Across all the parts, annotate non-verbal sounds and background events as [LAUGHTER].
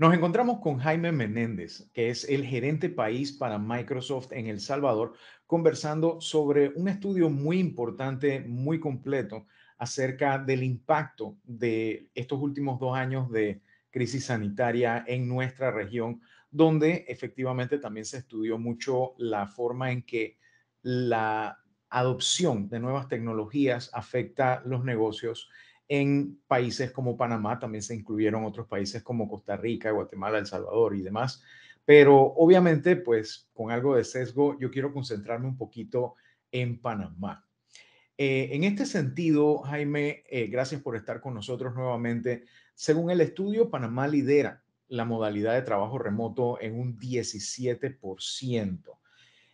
Nos encontramos con Jaime Menéndez, que es el gerente país para Microsoft en El Salvador, conversando sobre un estudio muy importante, muy completo, acerca del impacto de estos últimos dos años de crisis sanitaria en nuestra región, donde efectivamente también se estudió mucho la forma en que la adopción de nuevas tecnologías afecta los negocios en países como Panamá, también se incluyeron otros países como Costa Rica, Guatemala, El Salvador y demás. Pero obviamente, pues con algo de sesgo, yo quiero concentrarme un poquito en Panamá. Eh, en este sentido, Jaime, eh, gracias por estar con nosotros nuevamente. Según el estudio, Panamá lidera la modalidad de trabajo remoto en un 17%.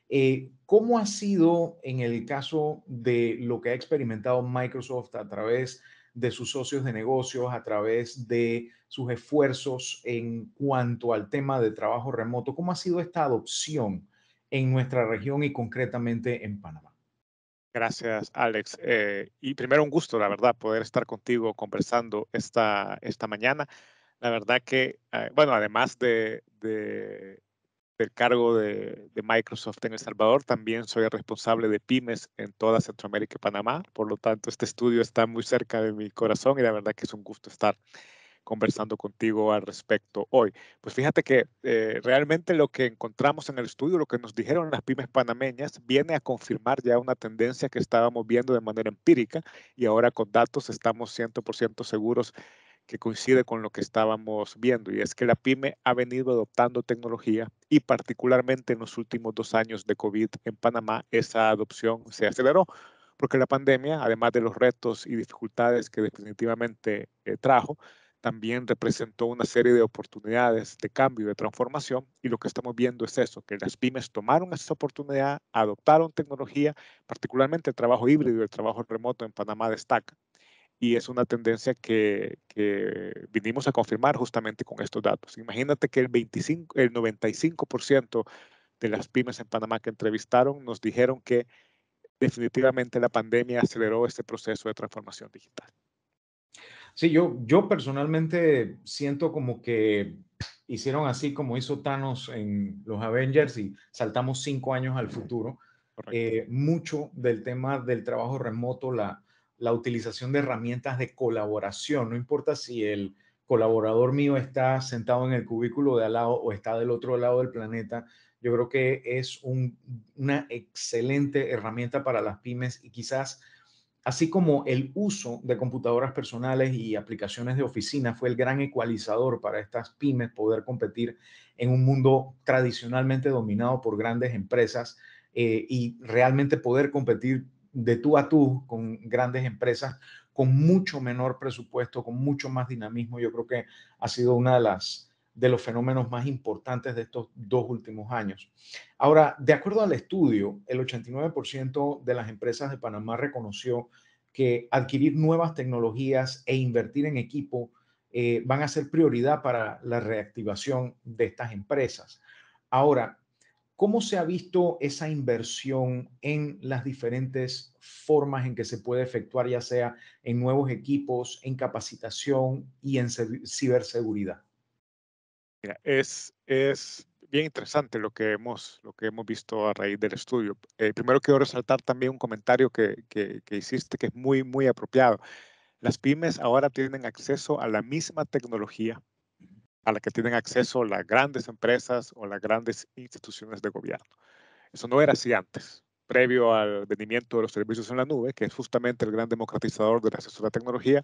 Eh, ¿Cómo ha sido en el caso de lo que ha experimentado Microsoft a través de sus socios de negocios, a través de sus esfuerzos en cuanto al tema de trabajo remoto. ¿Cómo ha sido esta adopción en nuestra región y concretamente en Panamá? Gracias, Alex. Eh, y primero un gusto, la verdad, poder estar contigo conversando esta, esta mañana. La verdad que, eh, bueno, además de del cargo de, Microsoft en El Salvador. También soy el responsable de pymes en toda Centroamérica y Panamá. Por lo tanto, este estudio está muy cerca de mi corazón y la verdad que es un gusto estar conversando contigo al respecto hoy. Pues fíjate que eh, realmente lo que encontramos en el estudio, lo que nos dijeron las pymes panameñas, viene a confirmar ya una tendencia que estábamos viendo de manera empírica y ahora con datos estamos 100% seguros que coincide con lo que estábamos viendo, y es que la pyme ha venido adoptando tecnología y particularmente en los últimos dos años de COVID en Panamá, esa adopción se aceleró, porque la pandemia, además de los retos y dificultades que definitivamente eh, trajo, también representó una serie de oportunidades de cambio, de transformación, y lo que estamos viendo es eso, que las pymes tomaron esa oportunidad, adoptaron tecnología, particularmente el trabajo híbrido, y el trabajo remoto en Panamá destaca, y es una tendencia que, vinimos a confirmar justamente con estos datos. Imagínate que el, 95% de las pymes en Panamá que entrevistaron nos dijeron que definitivamente la pandemia aceleró este proceso de transformación digital. Sí, yo, yo personalmente siento como que hicieron así como hizo Thanos en los Avengers y saltamos cinco años al futuro. Eh, mucho del tema del trabajo remoto, la, la utilización de herramientas de colaboración, no importa si el colaborador mío está sentado en el cubículo de al lado o está del otro lado del planeta, yo creo que es una excelente herramienta para las pymes y quizás así como el uso de computadoras personales y aplicaciones de oficina fue el gran ecualizador para estas pymes poder competir en un mundo tradicionalmente dominado por grandes empresas eh, y realmente poder competir de tú a tú con grandes empresas con mucho menor presupuesto, con mucho más dinamismo. Yo creo que ha sido una de las de los fenómenos más importantes de estos dos últimos años. Ahora, de acuerdo al estudio, el 89% de las empresas de Panamá reconoció que adquirir nuevas tecnologías e invertir en equipo eh, van a ser prioridad para la reactivación de estas empresas. Ahora, ¿Cómo se ha visto esa inversión en las diferentes formas en que se puede efectuar, ya sea en nuevos equipos, en capacitación y en ciberseguridad? es, es bien interesante lo que, hemos, lo que hemos visto a raíz del estudio. Eh, primero quiero resaltar también un comentario que, que, que hiciste que es muy, muy apropiado. Las pymes ahora tienen acceso a la misma tecnología a la que tienen acceso las grandes empresas o las grandes instituciones de gobierno. Eso no era así antes, previo al venimiento de los servicios en la nube, que es justamente el gran democratizador del acceso a la tecnología.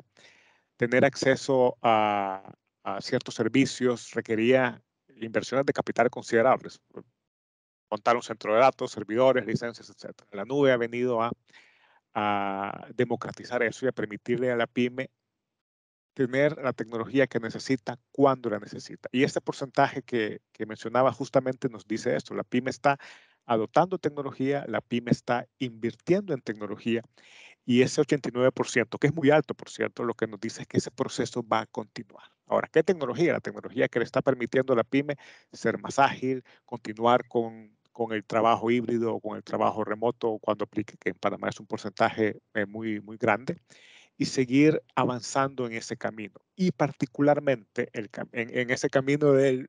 Tener acceso a, ciertos servicios requería inversiones de capital considerables. Montar un centro de datos, servidores, licencias, etc. La nube ha venido a, a democratizar eso y a permitirle a la pyme tener la tecnología que necesita cuando la necesita. Y este porcentaje que, que mencionaba justamente nos dice esto, la pyme está adoptando tecnología, la pyme está invirtiendo en tecnología y ese 89%, que es muy alto, por cierto, lo que nos dice es que ese proceso va a continuar. Ahora, ¿qué tecnología? La tecnología que le está permitiendo a la pyme ser más ágil, continuar con, con el trabajo híbrido o con el trabajo remoto cuando aplique, que en Panamá es un porcentaje eh, muy, muy grande y seguir avanzando en ese camino. Y particularmente el, en, ese camino de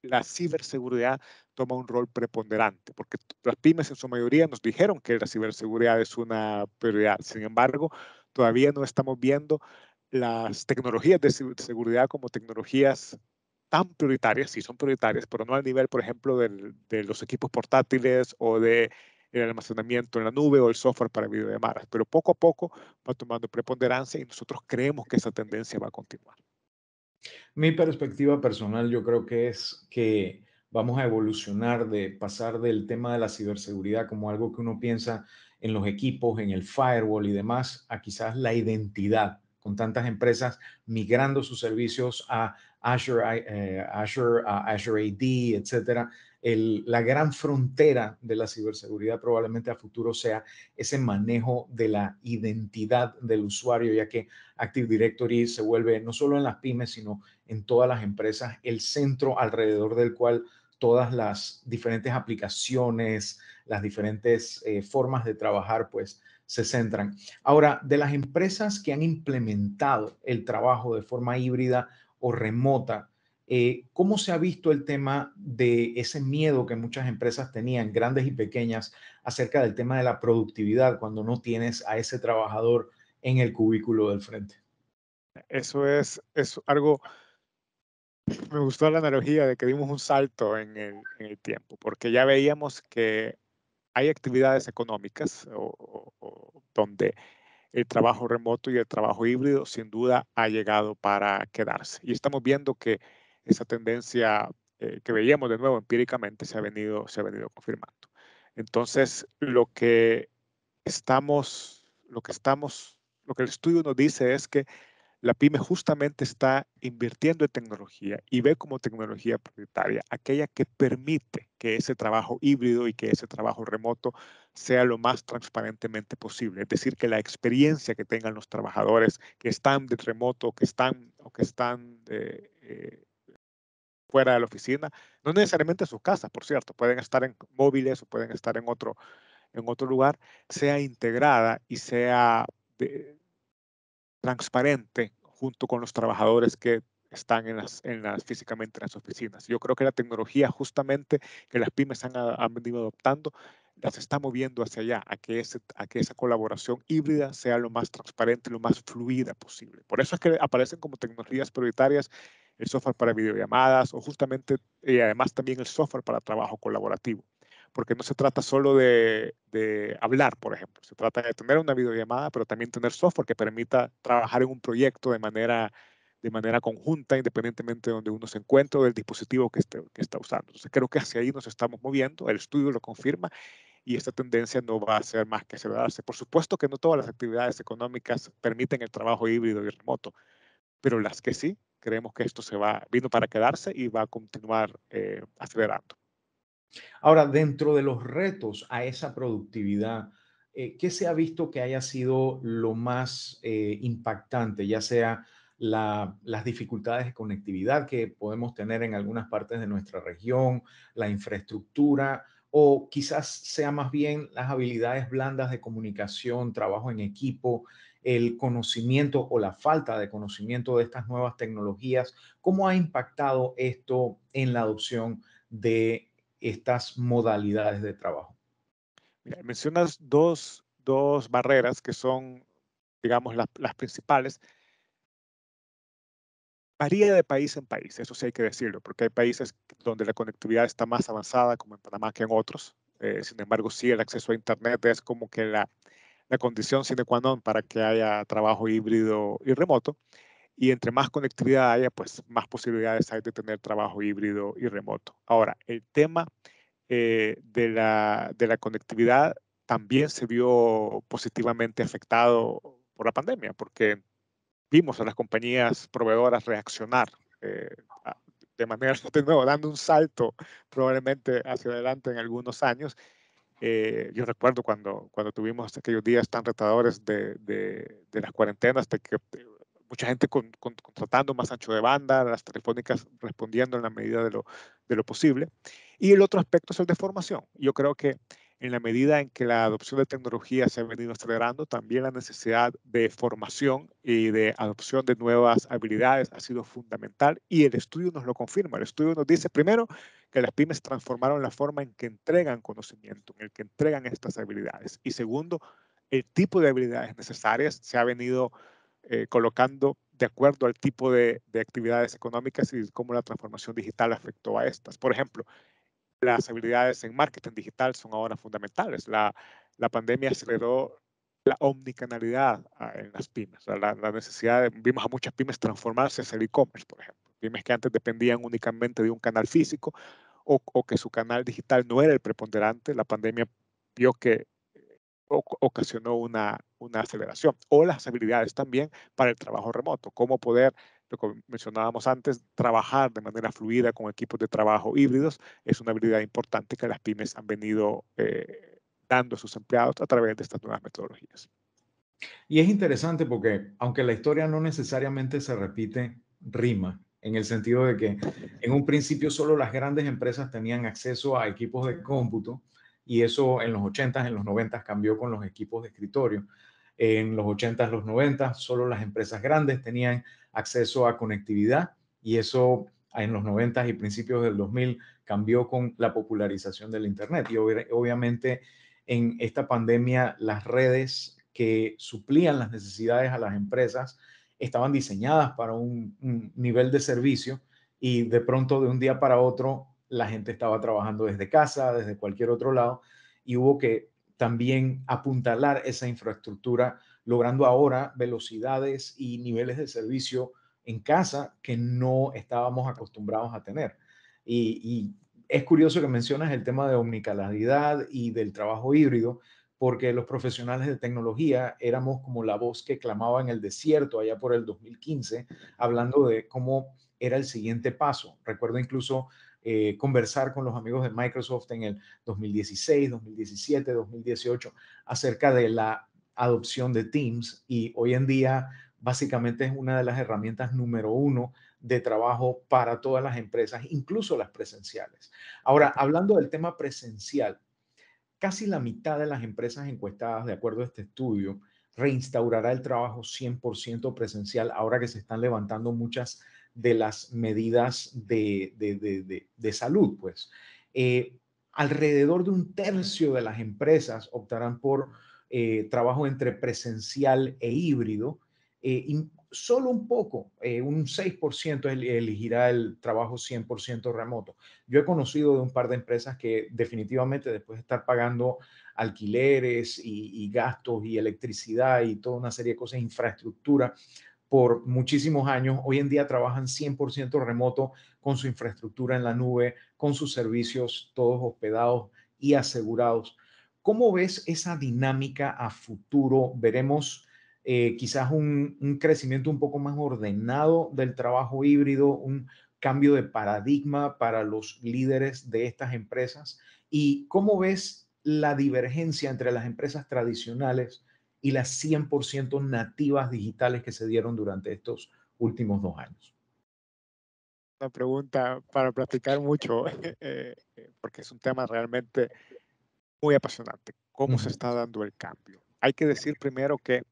la ciberseguridad toma un rol preponderante, porque las pymes en su mayoría nos dijeron que la ciberseguridad es una prioridad. Sin embargo, todavía no estamos viendo las tecnologías de seguridad como tecnologías tan prioritarias, sí son prioritarias, pero no al nivel, por ejemplo, de los equipos portátiles o de el almacenamiento en la nube o el software para videollamadas, pero poco a poco va tomando preponderancia y nosotros creemos que esa tendencia va a continuar. Mi perspectiva personal yo creo que es que vamos a evolucionar de pasar del tema de la ciberseguridad como algo que uno piensa en los equipos, en el firewall y demás, a quizás la identidad, con tantas empresas migrando sus servicios a Azure, eh, Azure, AD, ah, etcétera. la gran frontera de la ciberseguridad probablemente a futuro sea ese manejo de la identidad del usuario, ya que Active Directory se vuelve no solo en las pymes, sino en todas las empresas, el centro alrededor del cual todas las diferentes aplicaciones, las diferentes eh, formas de trabajar, pues se centran. Ahora, de las empresas que han implementado el trabajo de forma híbrida o remota, eh, ¿cómo se ha visto el tema de ese miedo que muchas empresas tenían, grandes y pequeñas, acerca del tema de la productividad cuando no tienes a ese trabajador en el cubículo del frente? Eso es, es algo, me gustó la analogía de que dimos un salto en el, tiempo, porque ya veíamos que hay actividades económicas donde el trabajo remoto y el trabajo híbrido sin duda ha llegado para quedarse. Y estamos viendo que esa tendencia eh, que veíamos de nuevo empíricamente se ha venido, se ha venido confirmando. Entonces, lo que estamos, lo que estamos, lo que el estudio nos dice es que la pyme justamente está invirtiendo en tecnología y ve como tecnología propietaria aquella que permite que ese trabajo híbrido y que ese trabajo remoto sea lo más transparentemente posible. Es decir, que la experiencia que tengan los trabajadores que están de remoto que están, o que están eh, fuera de la oficina, no necesariamente en sus casas, por cierto, pueden estar en móviles o pueden estar en otro, en otro lugar, sea integrada y sea transparente junto con los trabajadores que están en las, en las, físicamente en las oficinas. Yo creo que la tecnología justamente que las pymes han, ah, han venido adoptando las está moviendo hacia allá, a que, a que esa colaboración híbrida sea lo más transparente, lo más fluida posible. Por eso es que aparecen como tecnologías prioritarias el software para videollamadas o justamente, y además también el software para trabajo colaborativo porque no se trata solo de, hablar, por ejemplo, se trata de tener una videollamada, pero también tener software que permita trabajar en un proyecto de manera, de manera conjunta, independientemente de donde uno se encuentre o del dispositivo que, esté, que está usando. Entonces creo que hacia ahí nos estamos moviendo, el estudio lo confirma y esta tendencia no va a ser más que acelerarse. Por supuesto que no todas las actividades económicas permiten el trabajo híbrido y remoto, pero las que sí, creemos que esto se va, vino para quedarse y va a continuar eh, acelerando. Ahora, dentro de los retos a esa productividad, eh, ¿qué se ha visto que haya sido lo más eh, impactante, ya sea las dificultades de conectividad que podemos tener en algunas partes de nuestra región, la infraestructura? o quizás sea más bien las habilidades blandas de comunicación, trabajo en equipo, el conocimiento o la falta de conocimiento de estas nuevas tecnologías, cómo ha impactado esto en la adopción de estas modalidades de trabajo. Mira, mencionas dos, dos barreras que son, digamos, las, las principales. Varía de país en país, eso sí hay que decirlo, porque hay países donde la conectividad está más avanzada, como en Panamá, que en otros. Eh, sin embargo, sí, el acceso a Internet es como que la, la condición sine qua non para que haya trabajo híbrido y remoto. Y entre más conectividad haya, pues más posibilidades hay de tener trabajo híbrido y remoto. Ahora, el tema eh, de, la, de la conectividad también se vio positivamente afectado por la pandemia, porque vimos a las compañías proveedoras reaccionar eh, de manera, [LAUGHS] de nuevo, dando un salto probablemente hacia adelante en algunos años. Eh, yo recuerdo cuando, cuando tuvimos aquellos días tan retadores de, de, de las cuarentenas, de que mucha gente contratando más ancho de banda, las telefónicas respondiendo en la medida de lo, de lo posible. Y el otro aspecto es el de formación. Yo creo que en la medida en que la adopción de tecnología se ha venido acelerando, también la necesidad de formación y de adopción de nuevas habilidades ha sido fundamental y el estudio nos lo confirma. El estudio nos dice primero que las pymes transformaron la forma en que entregan conocimiento, en el que entregan estas habilidades. Y segundo, el tipo de habilidades necesarias se ha venido eh, colocando de acuerdo al tipo de, actividades económicas y cómo la transformación digital afectó a estas. Por ejemplo, las habilidades en marketing digital son ahora fundamentales. La, la pandemia aceleró la omnicanalidad ah, en las pymes, la, la necesidad, vimos a muchas pymes transformarse hacia el e-commerce, por ejemplo, pymes que antes dependían únicamente de un canal físico o, o que su canal digital no era el preponderante, la pandemia vio que eh, ocasionó una una aceleración. O las habilidades también para el trabajo remoto, cómo poder, lo que mencionábamos antes, trabajar de manera fluida con equipos de trabajo híbridos, es una habilidad importante que las pymes han venido eh, dando a sus empleados a través de estas nuevas metodologías. Y es interesante porque, aunque la historia no necesariamente se repite, rima, en el sentido de que en un principio solo las grandes empresas tenían acceso a equipos de cómputo y eso en los 80s, en los 90s cambió con los equipos de escritorio en los 80s, los 90s, solo las empresas grandes tenían acceso a conectividad y eso en los 90s y principios del 2000 cambió con la popularización del Internet. Y obviamente en esta pandemia las redes que suplían las necesidades a las empresas estaban diseñadas para un nivel de servicio y de pronto de un día para otro la gente estaba trabajando desde casa, desde cualquier otro lado y hubo que también apuntalar esa infraestructura, logrando ahora velocidades y niveles de servicio en casa que no estábamos acostumbrados a tener. Y, es curioso que mencionas el tema de omnicanalidad y del trabajo híbrido, porque los profesionales de tecnología éramos como la voz que clamaba en el desierto allá por el 2015, hablando de cómo era el siguiente paso. Recuerdo incluso eh, conversar con los amigos de Microsoft en el 2016, 2017, 2018 acerca de la adopción de Teams y hoy en día básicamente es una de las herramientas número uno de trabajo para todas las empresas, incluso las presenciales. Ahora, hablando del tema presencial, casi la mitad de las empresas encuestadas, de acuerdo a este estudio, reinstaurará el trabajo 100% presencial ahora que se están levantando muchas de las medidas de, de, de, de salud, pues. Eh, alrededor de un tercio de las empresas optarán por eh, trabajo entre presencial e híbrido. Eh, y solo un poco, un 6% elegirá el trabajo 100% remoto. Yo he conocido de un par de empresas que definitivamente después de estar pagando alquileres y, gastos y electricidad y toda una serie de cosas, infraestructura, por muchísimos años. Hoy en día trabajan 100% remoto con su infraestructura en la nube, con sus servicios todos hospedados y asegurados. ¿Cómo ves esa dinámica a futuro? ¿Veremos eh, quizás un, un, crecimiento un poco más ordenado del trabajo híbrido, un cambio de paradigma para los líderes de estas empresas? ¿Y cómo ves la divergencia entre las empresas tradicionales y las 100% nativas digitales que se dieron durante estos últimos dos años? Una pregunta para platicar mucho, [LAUGHS] eh, porque es un tema realmente muy apasionante. ¿Cómo se está dando el cambio? Hay que decir primero que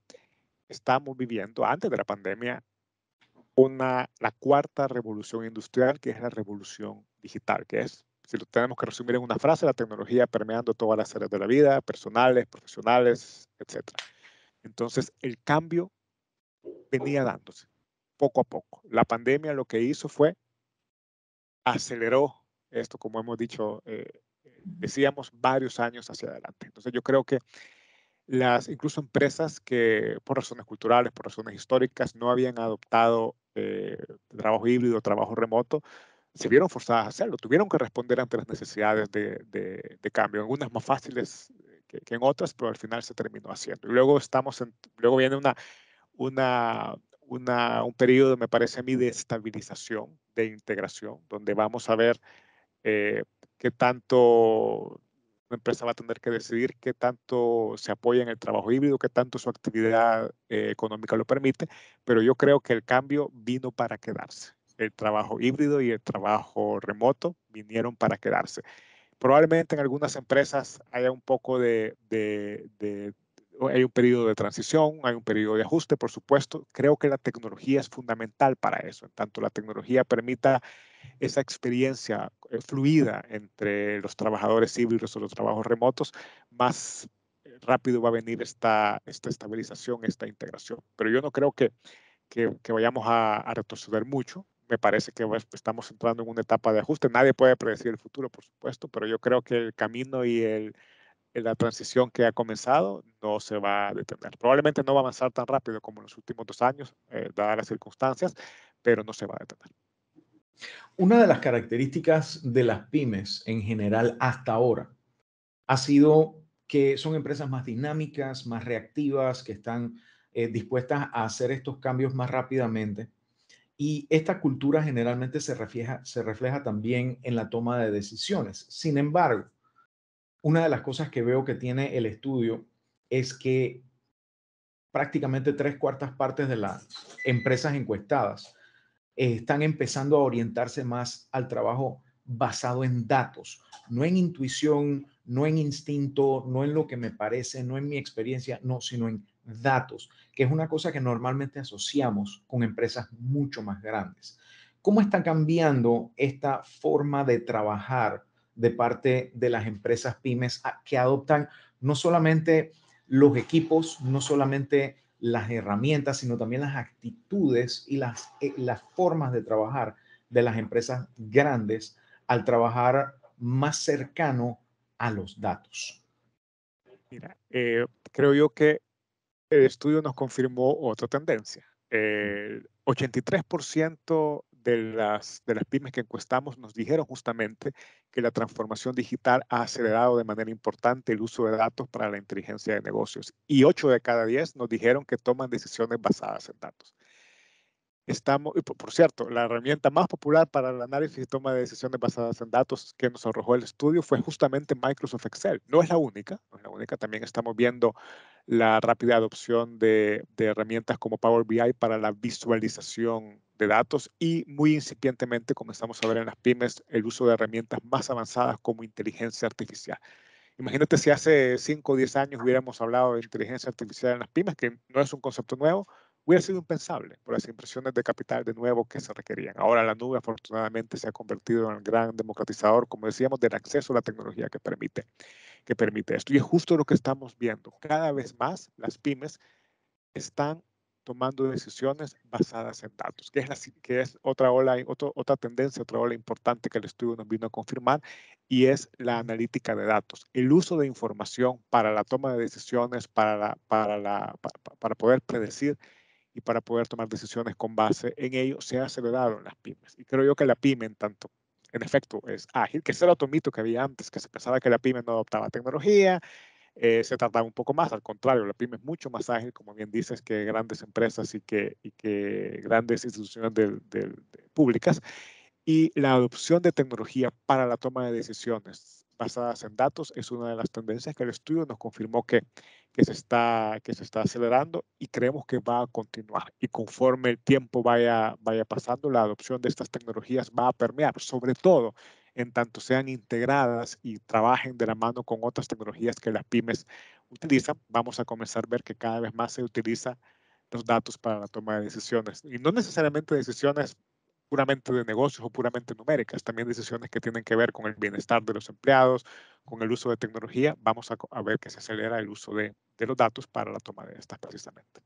estamos viviendo, antes de la pandemia, una, la cuarta revolución industrial, que es la revolución digital, que es si lo tenemos que resumir en una frase, la tecnología permeando todas las áreas de la vida, personales, profesionales, etc. Entonces, el cambio venía dándose poco a poco. La pandemia lo que hizo fue aceleró esto, como hemos dicho, eh, decíamos, varios años hacia adelante. Entonces, yo creo que las incluso empresas que por razones culturales, por razones históricas, no habían adoptado eh, trabajo híbrido, trabajo remoto, se vieron forzadas a hacerlo, tuvieron que responder ante las necesidades de, de, en cambio, algunas más fáciles eh, que, en otras, pero al final se terminó haciendo. Y luego, estamos en, luego viene una, una, un periodo, me parece a mí, de estabilización, de integración, donde vamos a ver eh, qué tanto una empresa va a tener que decidir qué tanto se apoya en el trabajo híbrido, qué tanto su actividad eh, económica lo permite, pero yo creo que el cambio vino para quedarse el trabajo híbrido y el trabajo remoto vinieron para quedarse. Probablemente en algunas empresas haya un poco de, hay un periodo de transición, hay un periodo de ajuste, por supuesto. Creo que la tecnología es fundamental para eso. En tanto la tecnología permita esa experiencia eh, fluida entre los trabajadores híbridos o los trabajos remotos, más rápido va a venir esta, esta estabilización, esta integración. Pero yo no creo que, que, vayamos a, a, retroceder mucho me parece que pues, estamos entrando en una etapa de ajuste. Nadie puede predecir el futuro, por supuesto, pero yo creo que el camino y el, la transición que ha comenzado no se va a detener. Probablemente no va a avanzar tan rápido como en los últimos dos años, eh, dadas las circunstancias, pero no se va a detener. Una de las características de las pymes en general hasta ahora ha sido que son empresas más dinámicas, más reactivas, que están eh, dispuestas a hacer estos cambios más rápidamente y esta cultura generalmente se refleja, también en la toma de decisiones. Sin embargo, una de las cosas que veo que tiene el estudio es que prácticamente tres cuartas partes de las empresas encuestadas eh, están empezando a orientarse más al trabajo basado en datos, no en intuición, no en instinto, no en lo que me parece, no en mi experiencia, no, sino en datos, que es una cosa que normalmente asociamos con empresas mucho más grandes. ¿Cómo está cambiando esta forma de trabajar de parte de las empresas pymes ah, que adoptan no solamente los equipos, no solamente las herramientas, sino también las actitudes y las, eh, las formas de trabajar de las empresas grandes al trabajar más cercano a los datos? Mira, eh, creo yo que el estudio nos confirmó otra tendencia. El eh, 83% de las, de las pymes que encuestamos nos dijeron justamente que la transformación digital ha acelerado de manera importante el uso de datos para la inteligencia de negocios. Y 8 de cada 10 nos dijeron que toman decisiones basadas en datos. Estamos, por, cierto, la herramienta más popular para el análisis y toma de decisiones basadas en datos que nos arrojó el estudio fue justamente Microsoft Excel. No es la única, no es la única. También estamos viendo la rápida adopción de, de herramientas como Power BI para la visualización de datos y muy incipientemente comenzamos a ver en las pymes el uso de herramientas más avanzadas como inteligencia artificial. Imagínate si hace 5 o 10 años hubiéramos hablado de inteligencia artificial en las pymes, que no es un concepto nuevo, hubiera sido impensable por las impresiones de capital de nuevo que se requerían. Ahora la nube afortunadamente se ha convertido en el gran democratizador, como decíamos, del acceso a la tecnología que permite, que permite esto. Y es justo lo que estamos viendo. Cada vez más las pymes están tomando decisiones basadas en datos, que es, que es otra, ola, otra tendencia, otra ola importante que el estudio nos vino a confirmar, y es la analítica de datos, el uso de información para la toma de decisiones, para, para, la, para poder predecir y para poder tomar decisiones con base en ello se ha acelerado en las pymes. Y creo yo que la pyme, en tanto, en efecto, es ágil, que es era otro mito que había antes, que se pensaba que la pyme no adoptaba tecnología, eh, se tardaba un poco más. Al contrario, la pyme es mucho más ágil, como bien dices, que grandes empresas y que, y que grandes instituciones de, públicas. Y la adopción de tecnología para la toma de decisiones basadas en datos es una de las tendencias que el estudio nos confirmó que, que, se, está, que se está acelerando y creemos que va a continuar. Y conforme el tiempo vaya, vaya pasando, la adopción de estas tecnologías va a permear, sobre todo en tanto sean integradas y trabajen de la mano con otras tecnologías que las pymes utilizan, vamos a comenzar a ver que cada vez más se utiliza los datos para la toma de decisiones. Y no necesariamente decisiones puramente de negocios o puramente numéricas, también decisiones que tienen que ver con el bienestar de los empleados, con el uso de tecnología, vamos a, ver que se acelera el uso de, los datos para la toma de estas precisamente.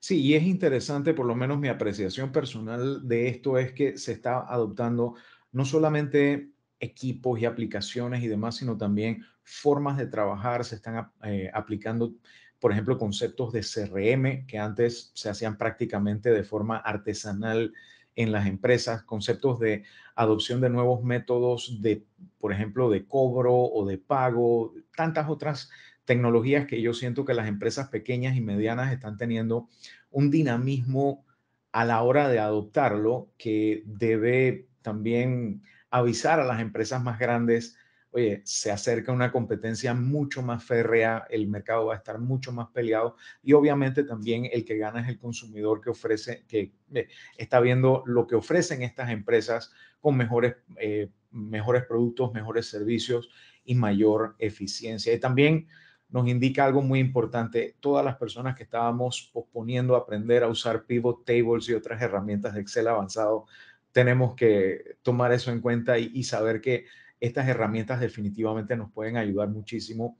Sí, y es interesante, por lo menos mi apreciación personal de esto es que se está adoptando no solamente equipos y aplicaciones y demás, sino también formas de trabajar, se están eh, aplicando por ejemplo, conceptos de CRM que antes se hacían prácticamente de forma artesanal en las empresas, conceptos de adopción de nuevos métodos de, por ejemplo, de cobro o de pago, tantas otras tecnologías que yo siento que las empresas pequeñas y medianas están teniendo un dinamismo a la hora de adoptarlo que debe también avisar a las empresas más grandes oye, se acerca una competencia mucho más férrea, el mercado va a estar mucho más peleado y obviamente también el que gana es el consumidor que ofrece, que eh, está viendo lo que ofrecen estas empresas con mejores, eh, mejores productos, mejores servicios y mayor eficiencia. Y también nos indica algo muy importante. Todas las personas que estábamos posponiendo aprender a usar pivot tables y otras herramientas de Excel avanzado, tenemos que tomar eso en cuenta y saber que estas herramientas definitivamente nos pueden ayudar muchísimo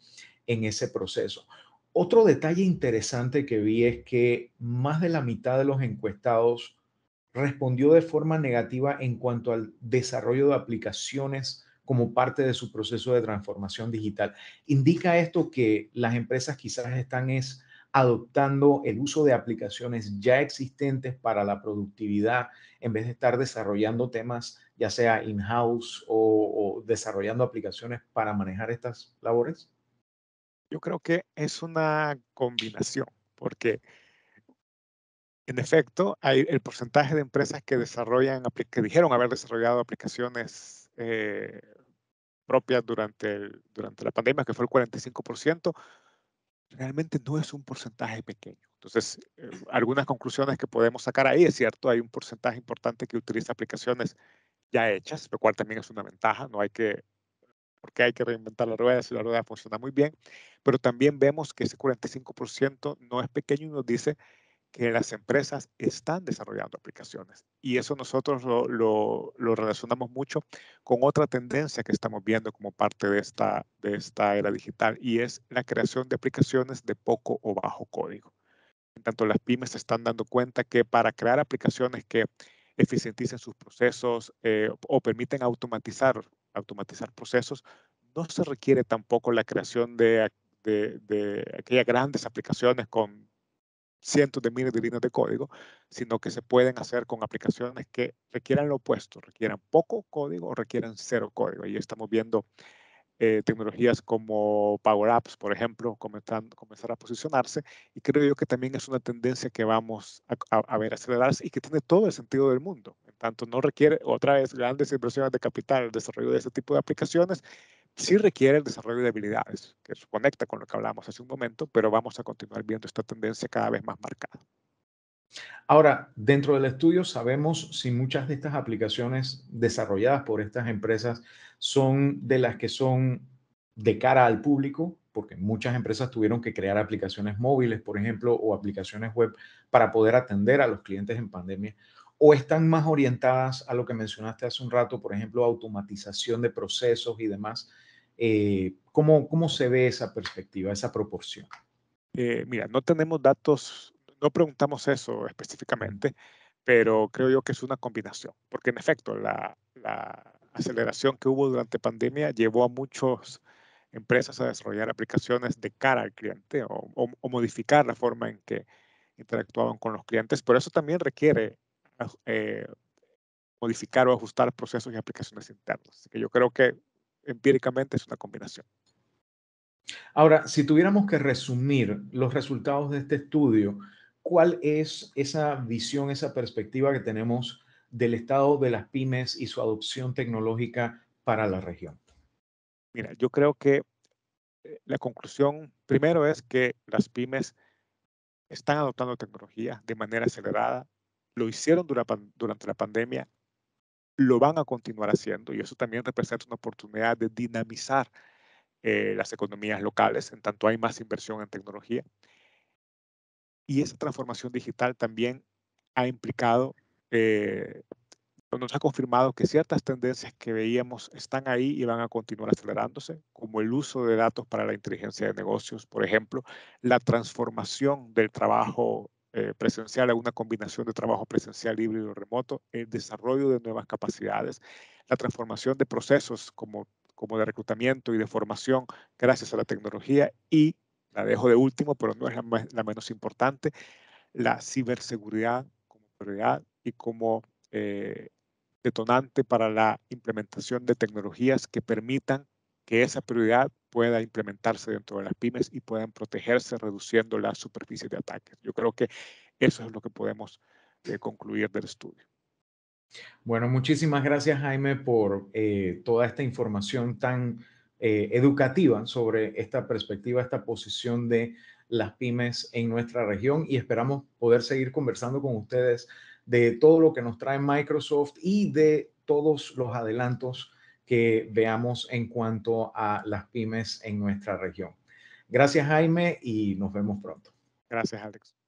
en ese proceso. Otro detalle interesante que vi es que más de la mitad de los encuestados respondió de forma negativa en cuanto al desarrollo de aplicaciones como parte de su proceso de transformación digital. Indica esto que las empresas quizás están adoptando el uso de aplicaciones ya existentes para la productividad en vez de estar desarrollando temas ya sea in-house o, desarrollando aplicaciones para manejar estas labores? Yo creo que es una combinación, porque en efecto hay el porcentaje de empresas que desarrollan, que dijeron haber desarrollado aplicaciones eh, propias durante, el, durante la pandemia, que fue el 45%, realmente no es un porcentaje pequeño. Entonces, eh, algunas conclusiones que podemos sacar ahí, es cierto, hay un porcentaje importante que utiliza aplicaciones ya hechas, lo cual también es una ventaja, no hay que, porque hay que reinventar la rueda si la rueda funciona muy bien, pero también vemos que ese 45% no es pequeño y nos dice que las empresas están desarrollando aplicaciones y eso nosotros lo, lo relacionamos mucho con otra tendencia que estamos viendo como parte de esta, de esta era digital y es la creación de aplicaciones de poco o bajo código. En tanto, las pymes se están dando cuenta que para crear aplicaciones que eficienticen sus procesos eh, o permiten automatizar, automatizar procesos, no se requiere tampoco la creación de, de, de aquellas grandes aplicaciones con cientos de miles de líneas de código, sino que se pueden hacer con aplicaciones que requieran lo opuesto, requieran poco código o requieran cero código. Y estamos viendo eh, tecnologías como Power Apps, por ejemplo, comenzar a posicionarse. Y creo yo que también es una tendencia que vamos a, ver acelerarse y que tiene todo el sentido del mundo. En tanto, no requiere, otra vez, grandes inversiones de capital, el desarrollo de este tipo de aplicaciones, sí requiere el desarrollo de habilidades, que se conecta con lo que hablamos hace un momento, pero vamos a continuar viendo esta tendencia cada vez más marcada. Ahora, dentro del estudio sabemos si muchas de estas aplicaciones desarrolladas por estas empresas son de las que son de cara al público, porque muchas empresas tuvieron que crear aplicaciones móviles, por ejemplo, o aplicaciones web para poder atender a los clientes en pandemia, o están más orientadas a lo que mencionaste hace un rato, por ejemplo, automatización de procesos y demás. Eh, ¿cómo, ¿Cómo se ve esa perspectiva, esa proporción? Eh, mira, no tenemos datos no preguntamos eso específicamente, pero creo yo que es una combinación, porque en efecto la, aceleración que hubo durante pandemia llevó a muchas empresas a desarrollar aplicaciones de cara al cliente o, modificar la forma en que interactuaban con los clientes, pero eso también requiere eh, modificar o ajustar procesos y aplicaciones internas. que yo creo que empíricamente es una combinación. Ahora, si tuviéramos que resumir los resultados de este estudio, cuál es esa visión, esa perspectiva que tenemos del estado de las pymes y su adopción tecnológica para la región. Mira, yo creo que eh, la conclusión primero es que las pymes están adoptando tecnología de manera acelerada, lo hicieron durante la pandemia, lo van a continuar haciendo y eso también representa una oportunidad de dinamizar eh, las economías locales, en tanto hay más inversión en tecnología. Y esa transformación digital también ha implicado, eh, nos ha confirmado que ciertas tendencias que veíamos están ahí y van a continuar acelerándose, como el uso de datos para la inteligencia de negocios, por ejemplo, la transformación del trabajo eh, presencial a una combinación de trabajo presencial libre híbrido remoto, el desarrollo de nuevas capacidades, la transformación de procesos como, como de reclutamiento y de formación gracias a la tecnología y la dejo de último, pero no es la, menos importante, la ciberseguridad como prioridad y como eh, detonante para la implementación de tecnologías que permitan que esa prioridad pueda implementarse dentro de las pymes y puedan protegerse reduciendo la superficie de ataques. Yo creo que eso es lo que podemos eh, concluir del estudio. Bueno, muchísimas gracias Jaime por eh, toda esta información tan eh, educativa sobre esta perspectiva, esta posición de las pymes en nuestra región y esperamos poder seguir conversando con ustedes de todo lo que nos trae Microsoft y de todos los adelantos que veamos en cuanto a las pymes en nuestra región. Gracias Jaime y nos vemos pronto. Gracias Alex.